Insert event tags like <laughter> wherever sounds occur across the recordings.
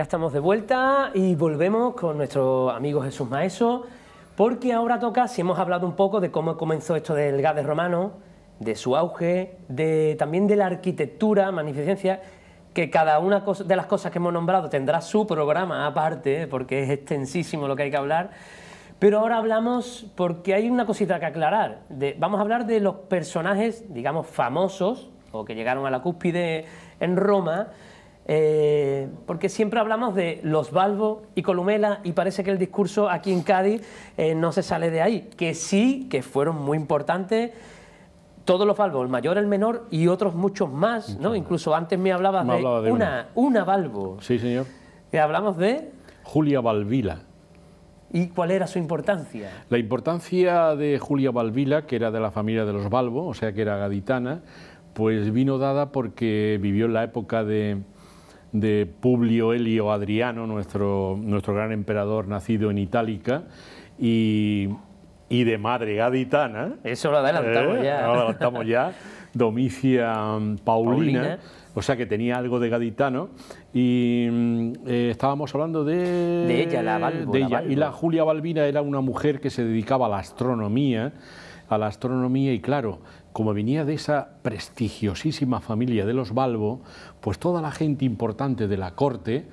ya estamos de vuelta y volvemos con nuestro amigo Jesús Maeso, porque ahora toca, si hemos hablado un poco de cómo comenzó esto del Gades romano, de su auge, de, también de la arquitectura, magnificencia, que cada una de las cosas que hemos nombrado tendrá su programa aparte, porque es extensísimo lo que hay que hablar. Pero ahora hablamos, porque hay una cosita que aclarar, vamos a hablar de los personajes, digamos, famosos, o que llegaron a la cúspide en Roma, eh, porque siempre hablamos de los Balbo y Columela y parece que el discurso aquí en Cádiz eh, no se sale de ahí, que sí, que fueron muy importantes todos los Balbo, el mayor, el menor y otros muchos más, ¿no? Incluso antes me hablabas de, una, una, balbo Sí, señor. Que hablamos de... Julia Balvila... ¿Y cuál era su importancia? La importancia de Julia Balvila... que era de la familia de los Balbo, o sea que era gaditana, pues vino dada porque vivió en la época de, de Publio Elio Adriano, nuestro, nuestro gran emperador nacido en Itálica, y, de madre gaditana. Eso lo adelantamos ¿Eh? ya. Lo adelantamos ya. <laughs> Domicia mm, Paulina, o sea que tenía algo de gaditano. Y mm, eh, estábamos hablando de. De ella, la De ella. Y la Julia Balbina era una mujer que se dedicaba a la astronomía, a la astronomía, y claro, como venía de esa prestigiosísima familia de los Balbo, pues toda la gente importante de la corte,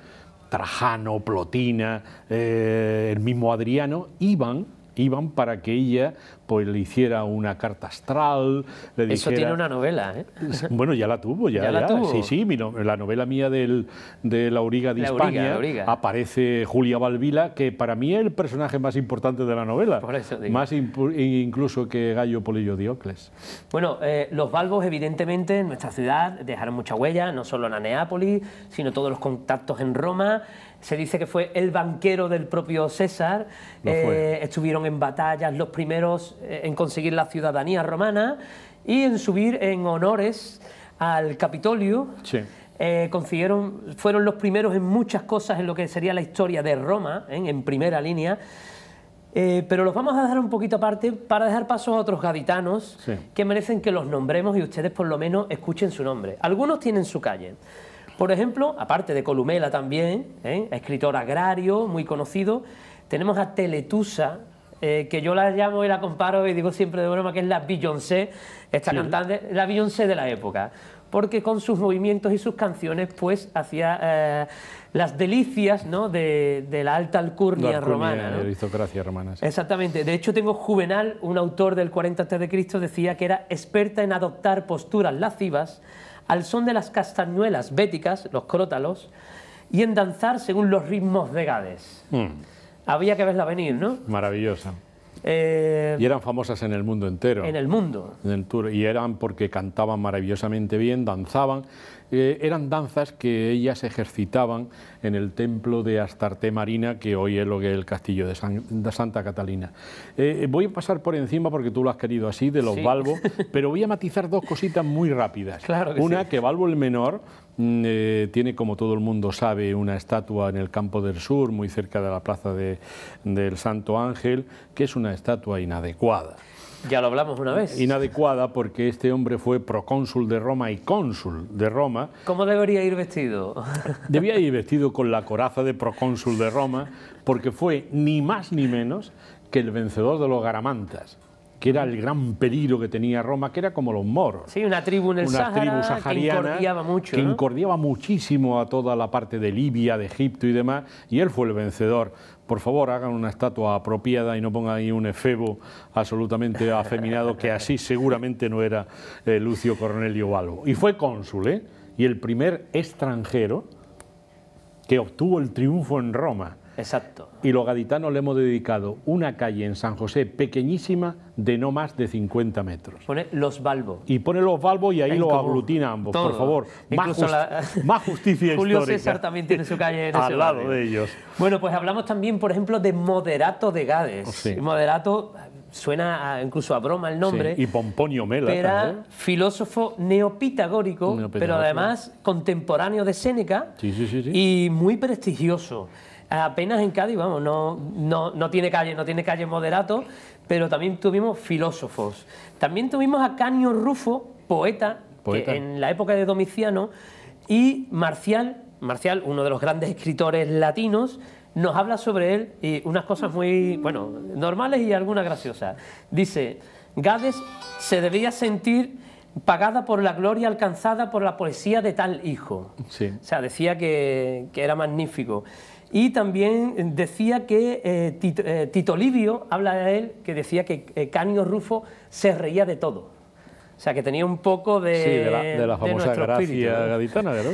Trajano, Plotina, eh, el mismo Adriano, iban iban para que ella pues, le hiciera una carta astral, le Eso tiene una novela, ¿eh? Bueno, ya la tuvo, ya, la Tuvo? Sí, sí, la novela mía de La Origa de España aparece Julia Valvila, que para mí es el personaje más importante de la novela, más incluso que Gallo Polillo Diocles. Bueno, eh, los valvos evidentemente en nuestra ciudad dejaron mucha huella, no solo en la Neápolis, sino todos los contactos en Roma, se dice que fue el banquero del propio César, eh, estuvieron en batallas los primeros eh, en conseguir la ciudadanía romana y en subir en honores al Capitolio. Eh, consiguieron, fueron los primeros en muchas cosas en lo que sería la historia de Roma, en primera línea. pero los vamos a dejar un poquito aparte para dejar paso a otros gaditanos que merecen que los nombremos y ustedes por lo menos escuchen su nombre. Algunos tienen su calle. Por ejemplo, aparte de Columela también, ¿eh? escritor agrario, muy conocido, tenemos a Teletusa, eh, que yo la llamo y la comparo y digo siempre de broma que es la Beyoncé, esta cantante, la Beyoncé de la época porque con sus movimientos y sus canciones pues hacía eh, las delicias ¿no? de, la alta alcurnia, romana. aristocracia romana. Exactamente. De hecho, tengo Juvenal, un autor del 40 a.C., decía que era experta en adoptar posturas lascivas al son de las castañuelas béticas, los crótalos, y en danzar según los ritmos de Gades. Mm. Había que verla venir, ¿no? Maravillosa. Eh, y eran famosas en el mundo entero. En el mundo. Y eran porque cantaban maravillosamente bien, danzaban. Eh, eran danzas que ellas ejercitaban en el templo de Astarte Marina, que hoy es lo que es el castillo de, Santa Catalina. Eh, voy a pasar por encima, porque tú lo has querido así, de los Valvos. <laughs> pero voy a matizar dos cositas muy rápidas. Una, que Balbo el menor Mm, eh, tiene, como todo el mundo sabe, una estatua en el Campo del Sur, muy cerca de la plaza del Santo Ángel, que es una estatua inadecuada. Ya lo hablamos una vez. Inadecuada porque este hombre fue procónsul de Roma y cónsul de Roma. ¿Cómo debería ir vestido? Debía ir <laughs> vestido con la coraza de procónsul de Roma porque fue ni más ni menos que el vencedor de los Garamantas que era el gran peligro que tenía Roma, que era como los moros. Sí, una tribu en el una tribu sahariana que incordiaba mucho. Que muchísimo a toda la parte de Libia, de Egipto y demás, y él fue el vencedor. Por favor, hagan una estatua apropiada y no pongan ahí un efebo absolutamente <laughs> afeminado, que así seguramente no era eh, Lucio Cornelio Balbo. Y fue cónsul, ¿eh? Y el primer extranjero que obtuvo el triunfo en Roma Exacto. Y los gaditanos le hemos dedicado una calle en San José pequeñísima de no más de 50 metros. Pone los Balbo. Y pone los Balbo y ahí lo aglutina ambos, por favor. más, justicia <laughs> Julio César también tiene su calle en <laughs> ese lado de ellos. Bueno, pues hablamos también, por ejemplo, de Moderato de Gades. Moderato suena incluso a broma el nombre. y Pomponio Mela. Era filósofo neopitagórico, pero además contemporáneo de Séneca y muy prestigioso apenas en Cádiz, vamos, no, no, tiene calle, no tiene calle moderato, pero también tuvimos filósofos. También tuvimos a Canio Rufo, poeta, en la época de Domiciano, y Marcial, Marcial, uno de los grandes escritores latinos, nos habla sobre él y unas cosas muy, bueno, normales y algunas graciosas. Dice, Gades se debía sentir pagada por la gloria alcanzada por la poesía de tal hijo. O sea, decía que, que era magnífico. Y también eh, decía que eh, eh, Tito, Livio, habla de él, que decía que Canio Rufo se reía de todo. O sea, que tenía un poco de... de la, famosa gracia ¿verdad?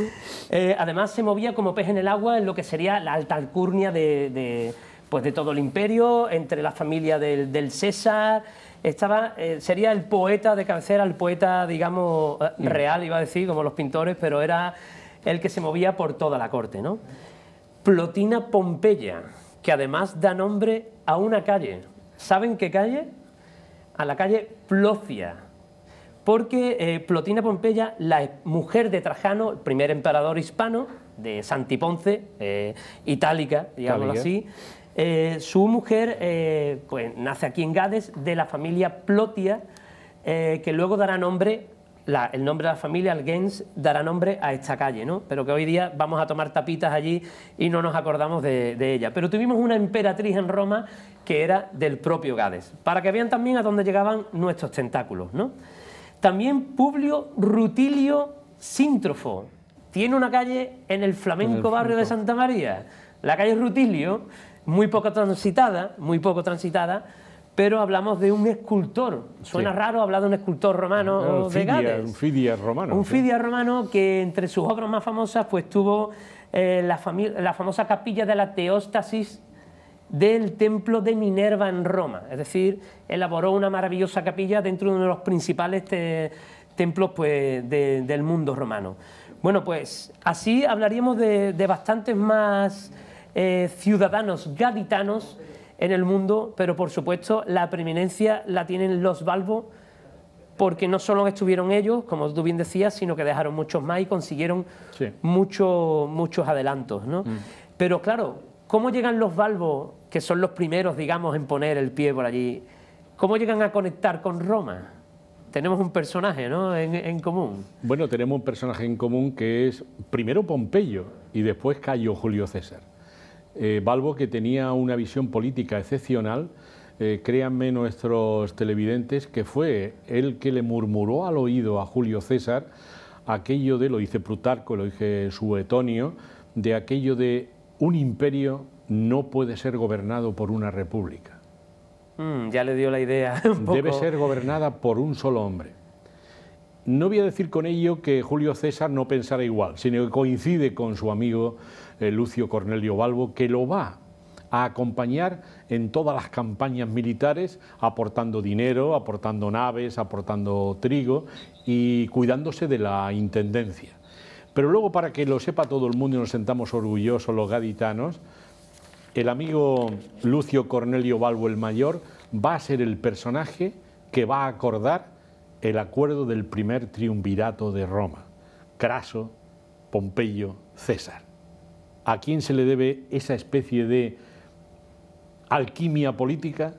<laughs> además, se movía como pez en el agua en lo que sería la alta alcurnia de, pues, de todo el imperio, entre la familia del, del César... Estaba, sería el poeta de cabecera, el poeta, digamos, mm. real, iba a decir, como los pintores, pero era el que se movía por toda la corte, ¿no? Plotina Pompeya, que además da nombre a una calle. ¿Saben qué calle? A la calle Plocia. Porque eh, Plotina Pompeya, la mujer de Trajano, el primer emperador hispano de Santiponce, eh, itálica, digámoslo así, eh, su mujer eh, pues, nace aquí en Gades de la familia Plotia, que luego dará nombre el nombre de la familia, Gens, dará nombre a esta calle, ¿no? Pero que hoy día vamos a tomar tapitas allí y no nos acordamos de, ella. Pero tuvimos una emperatriz en Roma que era del propio Gades, para que vean también a dónde llegaban nuestros tentáculos, ¿no? También Publio Rutilio Síntrofo tiene una calle en el flamenco barrio de Santa María, la calle Rutilio, muy poco transitada, muy poco transitada, pero hablamos de un escultor. Suena raro hablar de un escultor romano de fidia, Un fidia romano. Un fidia romano que entre sus obras más famosas pues tuvo eh, la, famosa capilla de la Teóstasis del templo de Minerva en Roma. Es decir, elaboró una maravillosa capilla dentro de uno de los principales templos pues, del mundo romano. Bueno, pues así hablaríamos de, bastantes más eh, ciudadanos gaditanos en el mundo, pero por supuesto la preeminencia la tienen los Balbo, porque no solo estuvieron ellos, como tú bien decías, sino que dejaron muchos más y consiguieron muchos, adelantos. ¿no? Mm. Pero claro, ¿cómo llegan los Balbo, que son los primeros, digamos, en poner el pie por allí? ¿Cómo llegan a conectar con Roma? Tenemos un personaje ¿no? en, común. Bueno, tenemos un personaje en común que es primero Pompeyo y después Cayo Julio César valvo eh, Balbo, que tenía una visión política excepcional, eh, créanme nuestros televidentes, que fue el que le murmuró al oído a Julio César aquello de, lo dice Plutarco, lo dice Suetonio, de aquello de un imperio no puede ser gobernado por una república. Mm, ya le dio la idea. <laughs> Debe ser gobernada por un solo hombre. No voy a decir con ello que Julio César no pensara igual, sino que coincide con su amigo eh, Lucio Cornelio Balbo, que lo va a acompañar en todas las campañas militares, aportando dinero, aportando naves, aportando trigo y cuidándose de la intendencia. Pero luego, para que lo sepa todo el mundo y nos sentamos orgullosos los gaditanos, el amigo Lucio Cornelio Balbo el Mayor va a ser el personaje que va a acordar el acuerdo del primer triunvirato de Roma, Craso, Pompeyo, César. ¿A quién se le debe esa especie de alquimia política?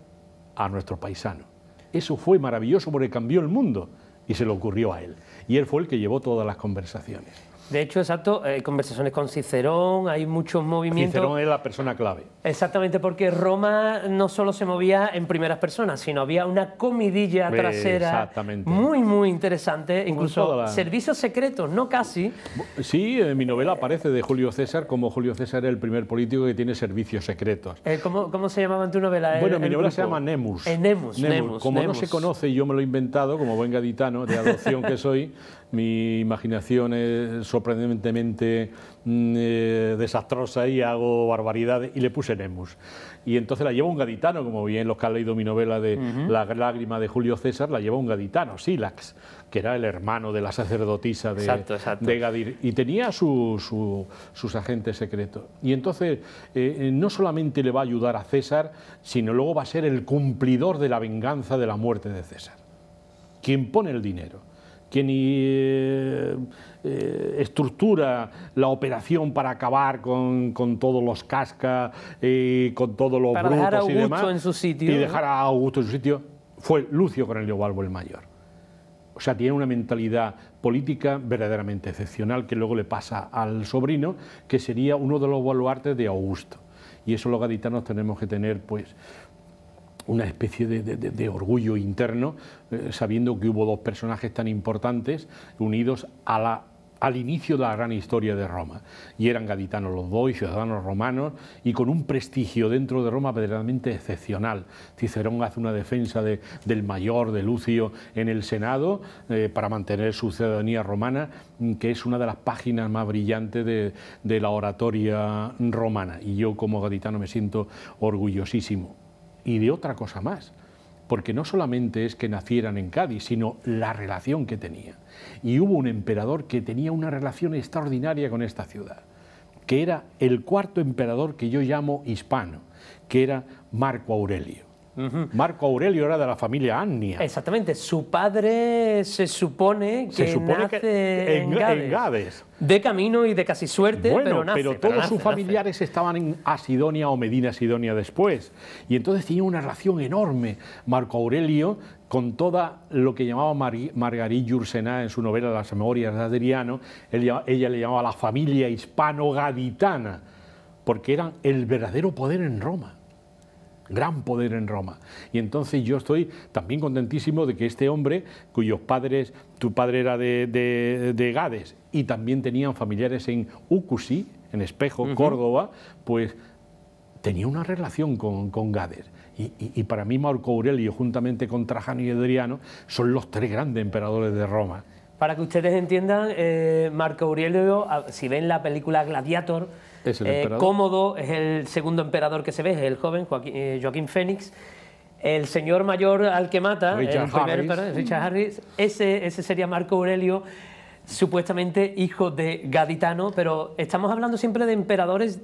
A nuestro paisano. Eso fue maravilloso porque cambió el mundo y se le ocurrió a él. Y él fue el que llevó todas las conversaciones. De hecho, exacto, hay eh, conversaciones con Cicerón, hay muchos movimientos. Cicerón es la persona clave. Exactamente, porque Roma no solo se movía en primeras personas, sino había una comidilla trasera muy, muy interesante, incluso servicios secretos, no casi. Sí, en mi novela aparece de Julio César como Julio César el primer político que tiene servicios secretos. Eh, ¿Cómo, se llamaba en tu novela? Bueno, mi novela se llama eh, Nemus. Nemus, Nemus. Como no se conoce y yo me lo he inventado, como buen gaditano de adopción que soy, <laughs> mi imaginación es sorprendentemente mm, eh, desastrosa y hago barbaridades, y le puse Nemus. Y entonces la lleva un gaditano, como bien los que han leído mi novela de La lágrima de Julio César, la lleva un gaditano, Silax, que era el hermano de la sacerdotisa de, Gadir, y tenía sus agentes secretos. Y entonces eh, eh, no solamente le va a ayudar a César, sino luego va a ser el cumplidor de la venganza de la muerte de César, quien pone el dinero que ni eh, eh, estructura la operación para acabar con, todos los cascas y eh, con todos los para dejar a Augusto y demás, en su sitio. Y dejar a Augusto en su sitio, fue Lucio Cornelio Balbo el mayor. O sea, tiene una mentalidad política verdaderamente excepcional que luego le pasa al sobrino, que sería uno de los baluartes de Augusto. Y eso los gaditanos tenemos que tener, pues, una especie de, orgullo interno, eh, sabiendo que hubo dos personajes tan importantes unidos a la al inicio de la gran historia de Roma. Y eran gaditanos los dos ciudadanos romanos, y con un prestigio dentro de Roma verdaderamente excepcional. Cicerón hace una defensa del mayor, de Lucio, en el Senado, eh, para mantener su ciudadanía romana, mm, que es una de las páginas más brillantes de la oratoria romana. Y yo como gaditano me siento orgullosísimo y de otra cosa más, porque no solamente es que nacieran en Cádiz, sino la relación que tenía. Y hubo un emperador que tenía una relación extraordinaria con esta ciudad, que era el cuarto emperador que yo llamo hispano, que era Marco Aurelio. Marco Aurelio era de la familia Annia. Exactamente, su padre se supone que nace en, Gades. De camino y de casi suerte, pero, todos sus familiares estaban en Asidonia o Medina Asidonia después. Y entonces tenía una relación enorme Marco Aurelio con toda lo que llamaba Mar Margarit en su novela Las Memorias de Adriano, ella, ella le llamaba la familia hispano-gaditana, porque eran el verdadero poder en Roma gran poder en Roma. Y entonces yo estoy también contentísimo de que este hombre, cuyos padres, tu padre era de, de, Gades y también tenían familiares en Ucusi, en Espejo, Córdoba, pues tenía una relación con, con Gades. Y, para mí Marco Aurelio, juntamente con Trajano y Adriano, son los tres grandes emperadores de Roma. Para que ustedes entiendan, eh, Marco Aurelio, si ven la película Gladiator, el eh, Cómodo es el segundo emperador que se ve, es el joven eh, Joaquín, Fénix. El señor mayor al que mata, Richard Harris. ese, ese sería Marco Aurelio, supuestamente hijo de gaditano, pero estamos hablando siempre de emperadores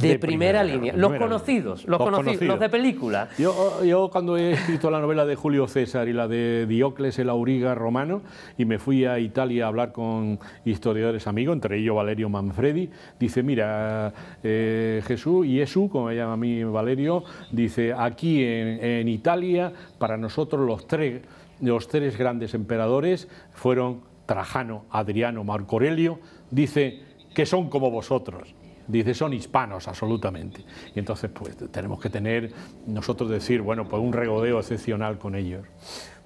de, primera, línea. Los conocidos, Los, conocidos, los de película. Yo, cuando he escrito la novela de Julio César y la de Diocles el auriga romano, y me fui a Italia a hablar con historiadores amigos, entre ellos Valerio Manfredi, dice, mira, eh, Jesús, Jesús, como me llama a mí Valerio, dice, aquí en, en Italia, para nosotros los tres, los tres grandes emperadores fueron Trajano, Adriano, Marco Aurelio, dice que son como vosotros dice son hispanos absolutamente. Y entonces pues tenemos que tener nosotros decir, bueno, pues un regodeo excepcional con ellos.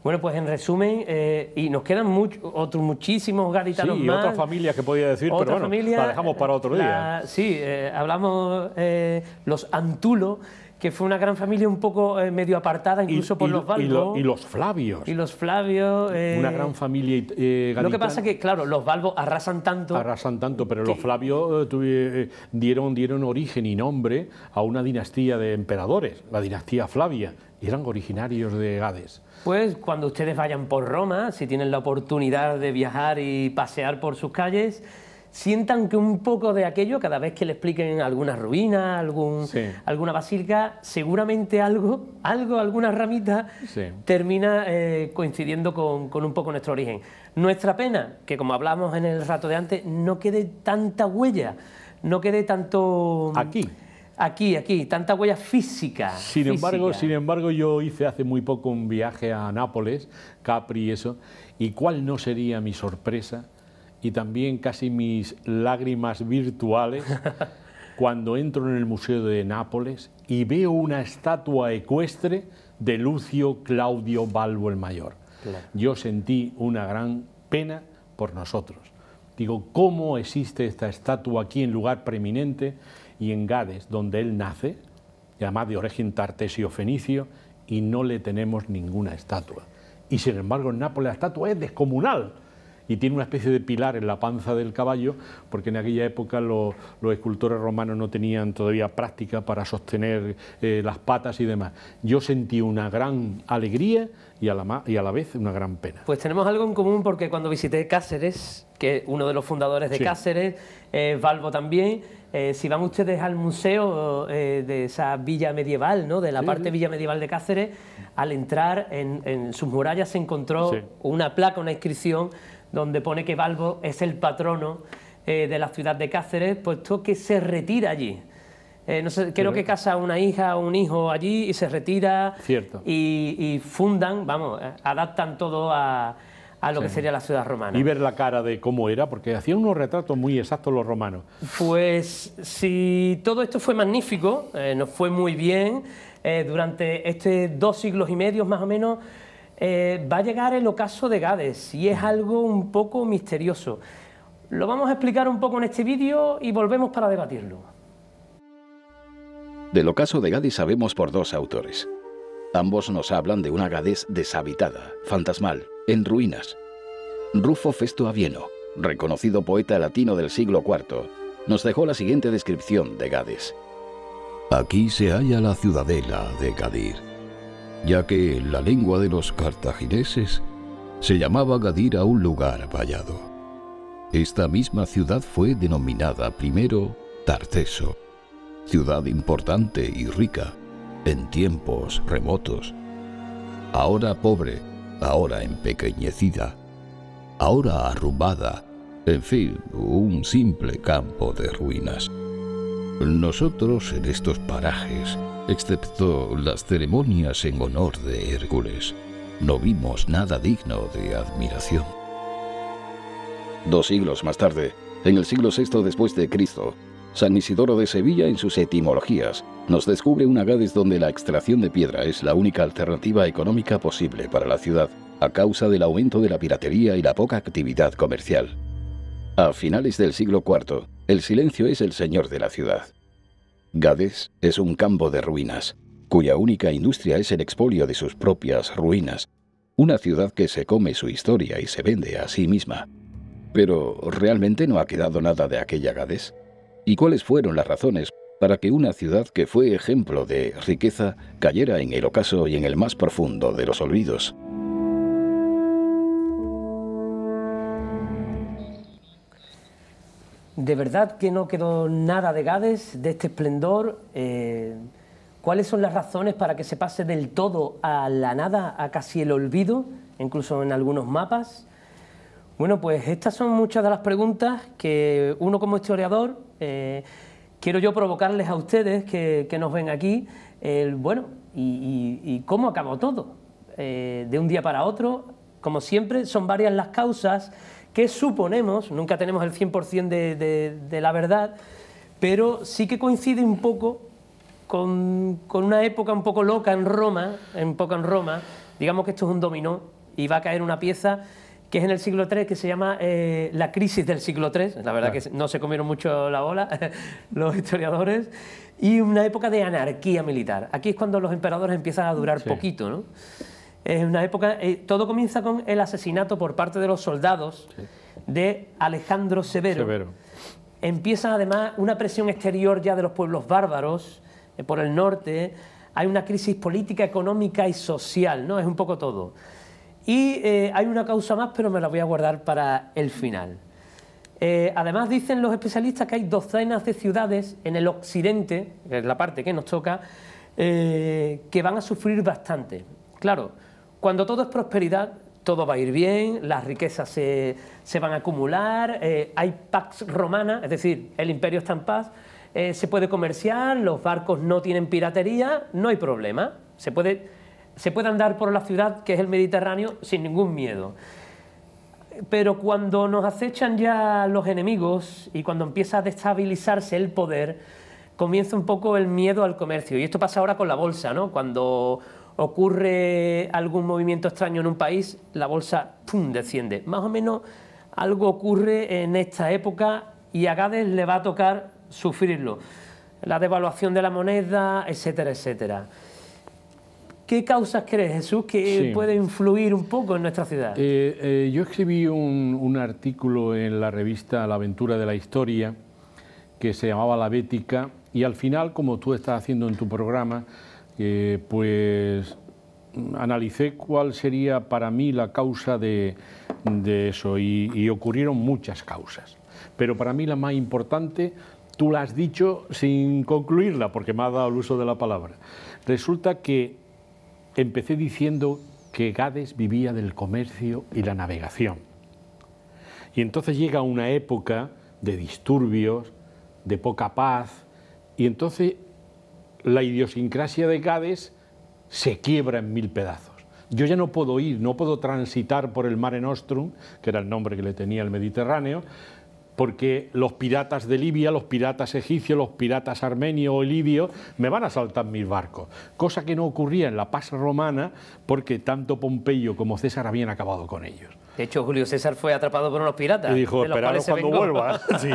Bueno, pues en resumen, eh, y nos quedan otros muchísimos gaditanos sí, y otras familias que podía decir, pero bueno, la dejamos para otro día. sí, eh, hablamos eh, los antulos, que fue una gran familia un poco eh, medio apartada, incluso por los Balbo. Y, los Flavios. Y los Flavios. Eh, una gran familia eh, Lo que pasa es que, claro, los Balbos arrasan tanto. Arrasan tanto, pero los Flavios eh, dieron, dieron origen y nombre a una dinastía de emperadores, la dinastía Flavia, y eran originarios de Gades. Pues cuando ustedes vayan por Roma, si tienen la oportunidad de viajar y pasear por sus calles, sientan que un poco de aquello, cada vez que le expliquen alguna ruina, algún, alguna basílica, seguramente algo, algo alguna ramita, termina eh, coincidiendo con, un poco nuestro origen. Nuestra pena, que como hablamos en el rato de antes, no quede tanta huella, no quede tanto... Aquí. Aquí, aquí, tanta huella física. Sin embargo, sin embargo, yo hice hace muy poco un viaje a Nápoles, Capri y eso, y cuál no sería mi sorpresa y también casi mis lágrimas virtuales <laughs> cuando entro en el Museo de Nápoles y veo una estatua ecuestre de Lucio Claudio Balbo el Mayor. Yo sentí una gran pena por nosotros. Digo, ¿cómo existe esta estatua aquí en lugar preeminente y en Gades, donde él nace, además de origen tartesio fenicio, y no le tenemos ninguna estatua? Y sin embargo en Nápoles la estatua es descomunal y tiene una especie de pilar en la panza del caballo, porque en aquella época los, escultores romanos no tenían todavía práctica para sostener eh, las patas y demás. Yo sentí una gran alegría y a, la, y a la vez una gran pena. Pues tenemos algo en común porque cuando visité Cáceres, que uno de los fundadores de Cáceres, eh, Valvo también, eh, si van ustedes al museo eh, de esa villa medieval, ¿no? de la parte villa medieval de Cáceres, al entrar en, en sus murallas se encontró una placa, una inscripción donde pone que Balbo es el patrono eh, de la ciudad de Cáceres, puesto que se retira allí. Eh, no sé, creo que casa una hija o un hijo allí y se retira. Cierto. Y, fundan, vamos, eh, adaptan todo a, a lo que sería la ciudad romana. Y ver la cara de cómo era, porque hacían unos retratos muy exactos los romanos. Pues si todo esto fue magnífico, nos fue muy bien, durante estos dos siglos y medio más o menos eh, va a llegar el ocaso de Gades y es algo un poco misterioso. Lo vamos a explicar un poco en este vídeo y volvemos para debatirlo. Del ocaso de Gades sabemos por dos autores. Ambos nos hablan de una Gades deshabitada, fantasmal, en ruinas. Rufo Festo Avieno, reconocido poeta latino del siglo IV, nos dejó la siguiente descripción de Gades. Aquí se halla la ciudadela de Gadir ya que en la lengua de los cartagineses se llamaba Gadir a un lugar vallado. Esta misma ciudad fue denominada primero Tarteso, ciudad importante y rica en tiempos remotos, ahora pobre, ahora empequeñecida, ahora arrumbada, en fin, un simple campo de ruinas. Nosotros en estos parajes, excepto las ceremonias en honor de Hércules, no vimos nada digno de admiración. Dos siglos más tarde, en el siglo VI después de Cristo, San Isidoro de Sevilla en sus etimologías nos descubre una agades donde la extracción de piedra es la única alternativa económica posible para la ciudad a causa del aumento de la piratería y la poca actividad comercial. A finales del siglo IV, el silencio es el señor de la ciudad. Gades es un campo de ruinas, cuya única industria es el expolio de sus propias ruinas, una ciudad que se come su historia y se vende a sí misma. Pero ¿realmente no ha quedado nada de aquella Gades? ¿Y cuáles fueron las razones para que una ciudad que fue ejemplo de riqueza cayera en el ocaso y en el más profundo de los olvidos? De verdad que no quedó nada de Gades, de este esplendor. Eh, ¿Cuáles son las razones para que se pase del todo a la nada, a casi el olvido, incluso en algunos mapas? Bueno, pues estas son muchas de las preguntas que uno como historiador eh, quiero yo provocarles a ustedes que, nos ven aquí. bueno, y, y, cómo acabó todo? Eh, de un día para otro, como siempre, son varias las causas que suponemos, nunca tenemos el 100% de, de, la verdad, pero sí que coincide un poco con, con, una época un poco loca en Roma, en poco en Roma, digamos que esto es un dominó y va a caer una pieza que es en el siglo III, que se llama eh, La crisis del siglo III, la verdad ah. que no se comieron mucho la bola <laughs> los historiadores, y una época de anarquía militar. Aquí es cuando los emperadores empiezan a durar poquito, ¿no? Es una época. Eh, todo comienza con el asesinato por parte de los soldados de Alejandro Severo. Empieza además una presión exterior ya de los pueblos bárbaros eh, por el norte. Hay una crisis política, económica y social, ¿no? Es un poco todo. Y eh, hay una causa más, pero me la voy a guardar para el final. además dicen los especialistas que hay docenas de ciudades en el occidente, que es la parte que nos toca, que van a sufrir bastante. Claro, cuando todo es prosperidad, todo va a ir bien, las riquezas se, se van a acumular, eh, hay pax romana, es decir, el imperio está en paz, eh, se puede comerciar, los barcos no tienen piratería, no hay problema, se puede, se puede andar por la ciudad que es el Mediterráneo sin ningún miedo. Pero cuando nos acechan ya los enemigos y cuando empieza a destabilizarse el poder, comienza un poco el miedo al comercio. Y esto pasa ahora con la bolsa, ¿no? Cuando ocurre algún movimiento extraño en un país, la bolsa ¡pum! desciende. Más o menos algo ocurre en esta época y a Gades le va a tocar sufrirlo. La devaluación de la moneda, etcétera, etcétera. ¿Qué causas crees, Jesús, que puede influir un poco en nuestra ciudad? Eh, eh, yo escribí un, un, artículo en la revista La Aventura de la Historia que se llamaba La Bética y al final, como tú estás haciendo en tu programa, pues analicé cuál sería para mí la causa de, eso y, ocurrieron muchas causas. Pero para mí la más importante, tú la has dicho sin concluirla, porque me ha dado el uso de la palabra. Resulta que empecé diciendo que Gades vivía del comercio y la navegación. Y entonces llega una época de disturbios, de poca paz, y entonces la idiosincrasia de Gades se quiebra en mil pedazos. Yo ya no puedo ir, no puedo transitar por el Mare Nostrum, que era el nombre que le tenía el Mediterráneo, porque los piratas de Libia, los piratas egipcios, los piratas armenios o libios me van a saltar mis barcos, cosa que no ocurría en la paz romana porque tanto Pompeyo como César habían acabado con ellos. De hecho, Julio César fue atrapado por unos piratas. Y dijo, esperaros cuando vuelva. <laughs> Sí.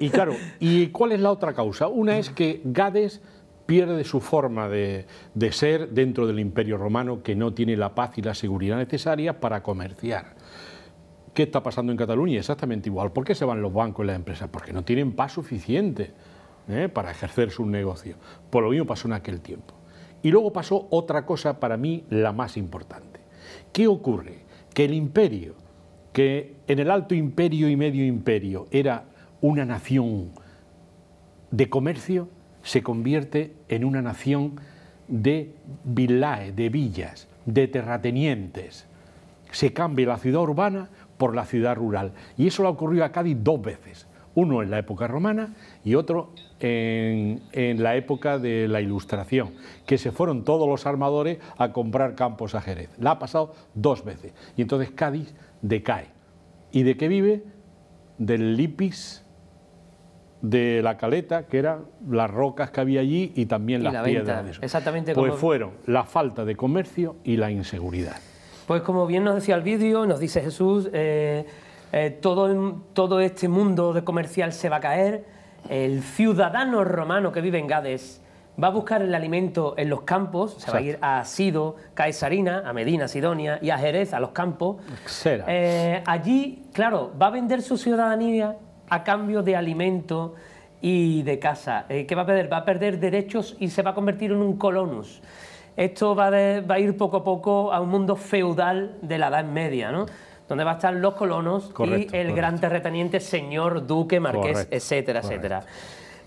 Y claro, ¿y cuál es la otra causa? Una es que Gades pierde su forma de, ser dentro del imperio romano que no tiene la paz y la seguridad necesaria para comerciar. ¿Qué está pasando en Cataluña? Exactamente igual. ¿Por qué se van los bancos y las empresas? Porque no tienen paz suficiente ¿eh? para ejercer su negocio. Por lo mismo pasó en aquel tiempo. Y luego pasó otra cosa para mí la más importante. ¿Qué ocurre? Que el imperio, que en el alto imperio y medio imperio era una nación de comercio, se convierte en una nación de villae, de villas, de terratenientes. Se cambia la ciudad urbana por la ciudad rural. Y eso le ha ocurrido a Cádiz dos veces. Uno en la época romana y otro en, la época de la Ilustración, que se fueron todos los armadores a comprar campos a Jerez. La ha pasado dos veces. Y entonces Cádiz decae. ¿Y de qué vive? Del lipis de la caleta, que eran las rocas que había allí y también las piedras. exactamente. Pues fueron la falta de comercio y la inseguridad. Pues como bien nos decía el vídeo, nos dice Jesús, eh, eh, todo, este mundo de comercial se va a caer. El ciudadano romano que vive en Gades va a buscar el alimento en los campos, se va a ir a Sido, Caesarina, a Medina, Sidonia y a Jerez, a los campos. Eh, allí, claro, va a vender su ciudadanía a cambio de alimento y de casa. Eh, ¿Qué va a perder? Va a perder derechos y se va a convertir en un colonus. Esto va, a ir poco a poco a un mundo feudal de la Edad Media, ¿no? donde va a estar los colonos y el gran terrateniente, señor, duque, marqués, etcétera, etcétera.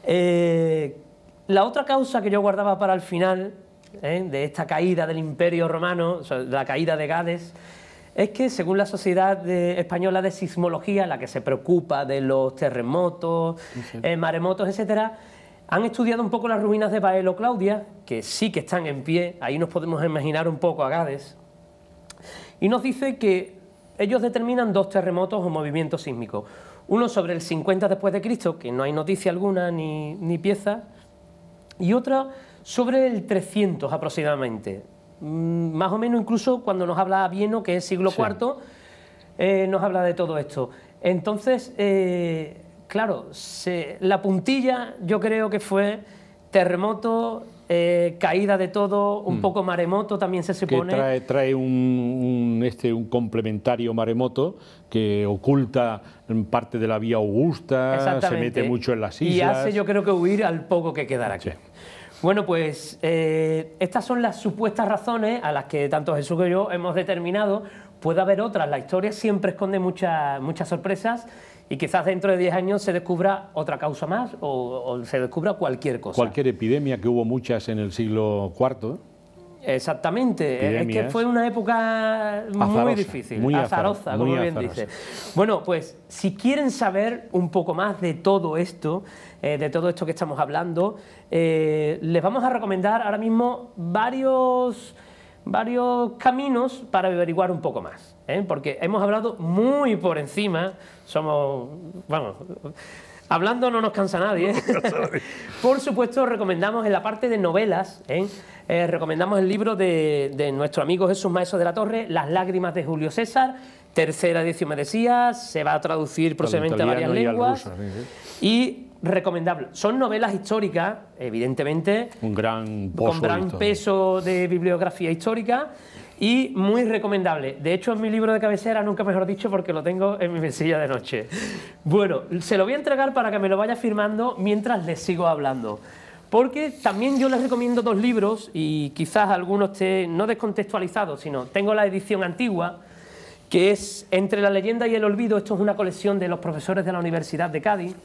Eh, la otra causa que yo guardaba para el final ¿eh? de esta caída del Imperio Romano, la caída de Gades, es que según la Sociedad Española de Sismología, la que se preocupa de los terremotos, eh, maremotos, etcétera, han estudiado un poco las ruinas de Baelo Claudia, que sí que están en pie, ahí nos podemos imaginar un poco a Gades, y nos dice que ellos determinan dos terremotos o movimientos sísmicos. Uno sobre el 50 después de Cristo, que no hay noticia alguna ni, ni pieza, y otro sobre el 300 aproximadamente, Mm, más o menos incluso cuando nos habla Vieno, que es siglo IV, eh, nos habla de todo esto. Entonces, eh, claro, la puntilla yo creo que fue terremoto, eh, caída de todo, un mm. poco maremoto también se supone. Que trae, un, este, un complementario maremoto que oculta parte de la vía Augusta, se mete mucho en las islas. Y hace yo creo que huir al poco que quedará aquí. Bueno, pues eh, estas son las supuestas razones a las que tanto Jesús que yo hemos determinado. Puede haber otras, la historia siempre esconde muchas, muchas sorpresas y quizás dentro de 10 años se descubra otra causa más o, o, se descubra cualquier cosa. Cualquier epidemia, que hubo muchas en el siglo IV. Exactamente, es que fue una época muy difícil, muy azarosa, como bien dice. Bueno, pues si quieren saber un poco más de todo esto, eh, de todo esto que estamos hablando, eh, les vamos a recomendar ahora mismo varios, varios caminos para averiguar un poco más, ¿eh? porque hemos hablado muy por encima, somos, vamos... Hablando no <laughs> ¿eh? nos cansa nadie. Por supuesto, recomendamos en la parte de novelas, ¿eh? Eh, recomendamos el libro de, nuestro amigo Jesús Maestro de la Torre, Las lágrimas de Julio César, tercera edición me decía, se va a traducir próximamente a varias lenguas. Y, recomendable. Son novelas históricas, evidentemente, Un gran con gran peso de bibliografía histórica y muy recomendable. De hecho, es mi libro de cabecera, nunca mejor dicho, porque lo tengo en mi mesilla de noche. Bueno, se lo voy a entregar para que me lo vaya firmando mientras les sigo hablando. Porque también yo les recomiendo dos libros y quizás algunos esté no descontextualizado, sino tengo la edición antigua, que es Entre la leyenda y el olvido, esto es una colección de los profesores de la Universidad de Cádiz,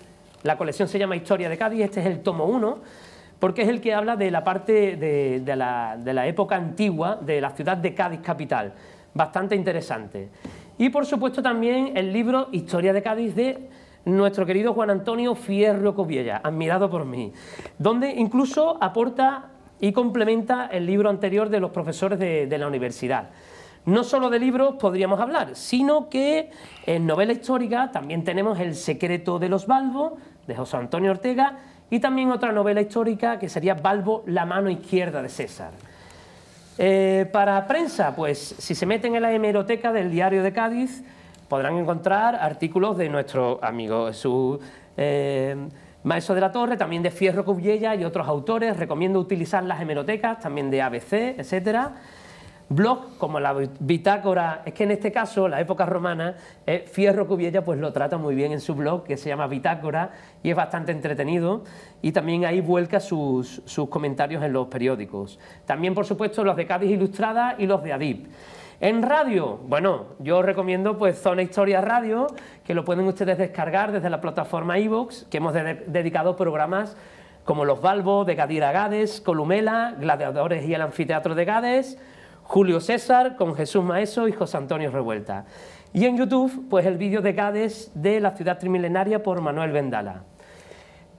la colección se llama Historia de Cádiz, este es el tomo 1, porque es el que habla de la parte de, la, época antigua de la ciudad de Cádiz capital, bastante interesante. Y por supuesto también el libro Historia de Cádiz de nuestro querido Juan Antonio Fierro Covilla admirado por mí, donde incluso aporta y complementa el libro anterior de los profesores de, de la universidad. No solo de libros podríamos hablar, sino que en novela histórica también tenemos El secreto de los Balbos, de José Antonio Ortega, y también otra novela histórica que sería Balbo, la mano izquierda de César. Eh, para prensa, pues si se meten en la hemeroteca del diario de Cádiz, podrán encontrar artículos de nuestro amigo su eh, Maestro de la Torre, también de Fierro Cubiella y otros autores. Recomiendo utilizar las hemerotecas, también de ABC, etcétera. Blog como la bitácora, es que en este caso la época romana, eh, Fierro Cubiella pues lo trata muy bien en su blog que se llama Bitácora y es bastante entretenido y también ahí vuelca sus, comentarios en los periódicos. También por supuesto los de Cádiz Ilustrada y los de Adip... En radio, bueno, yo recomiendo pues Zona Historia Radio, que lo pueden ustedes descargar desde la plataforma iVoox, que hemos dedicado programas como Los Balbos de Gadir a Gades, Columela, Gladiadores y el Anfiteatro de Gades, Julio César con Jesús Maeso y José Antonio Revuelta. Y en YouTube, pues el vídeo de Gades de la ciudad trimilenaria por Manuel Vendala.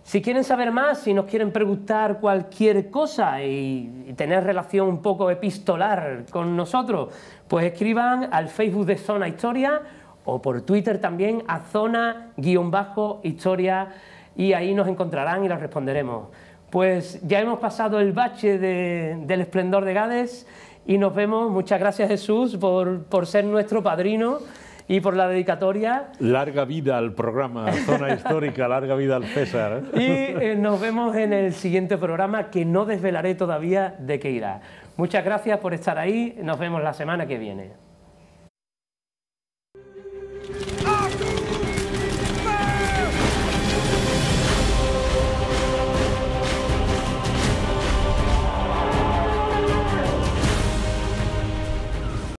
Si quieren saber más, si nos quieren preguntar cualquier cosa y, tener relación un poco epistolar con nosotros, pues escriban al Facebook de Zona Historia o por Twitter también a zona-historia y ahí nos encontrarán y las responderemos. Pues ya hemos pasado el bache del esplendor de Gades y nos vemos. Muchas gracias Jesús por, por ser nuestro padrino y por la dedicatoria. Larga vida al programa, Zona Histórica, larga vida al César. ¿eh? Y eh, nos vemos en el siguiente programa que no desvelaré todavía de qué irá. Muchas gracias por estar ahí, nos vemos la semana que viene.